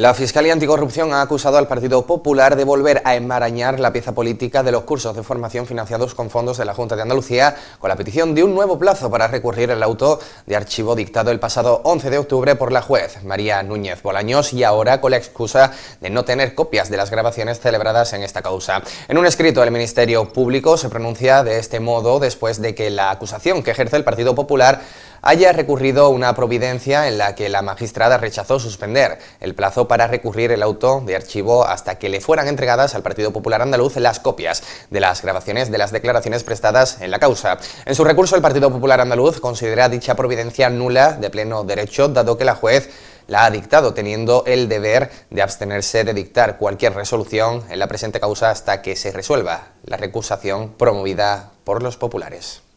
La Fiscalía Anticorrupción ha acusado al Partido Popular de volver a enmarañar la pieza política de los cursos de formación financiados con fondos de la Junta de Andalucía, con la petición de un nuevo plazo para recurrir el auto de archivo dictado el pasado 11 de octubre por la juez María Núñez Bolaños y ahora con la excusa de no tener copias de las grabaciones celebradas en esta causa. En un escrito, el Ministerio Público se pronuncia de este modo después de que la acusación que ejerce el Partido Popular haya recurrido una providencia en la que la magistrada rechazó suspender el plazo para recurrir el auto de archivo hasta que le fueran entregadas al Partido Popular Andaluz las copias de las grabaciones de las declaraciones prestadas en la causa. En su recurso, el Partido Popular Andaluz considera dicha providencia nula de pleno derecho, dado que la juez la ha dictado, teniendo el deber de abstenerse de dictar cualquier resolución en la presente causa hasta que se resuelva la recusación promovida por los populares.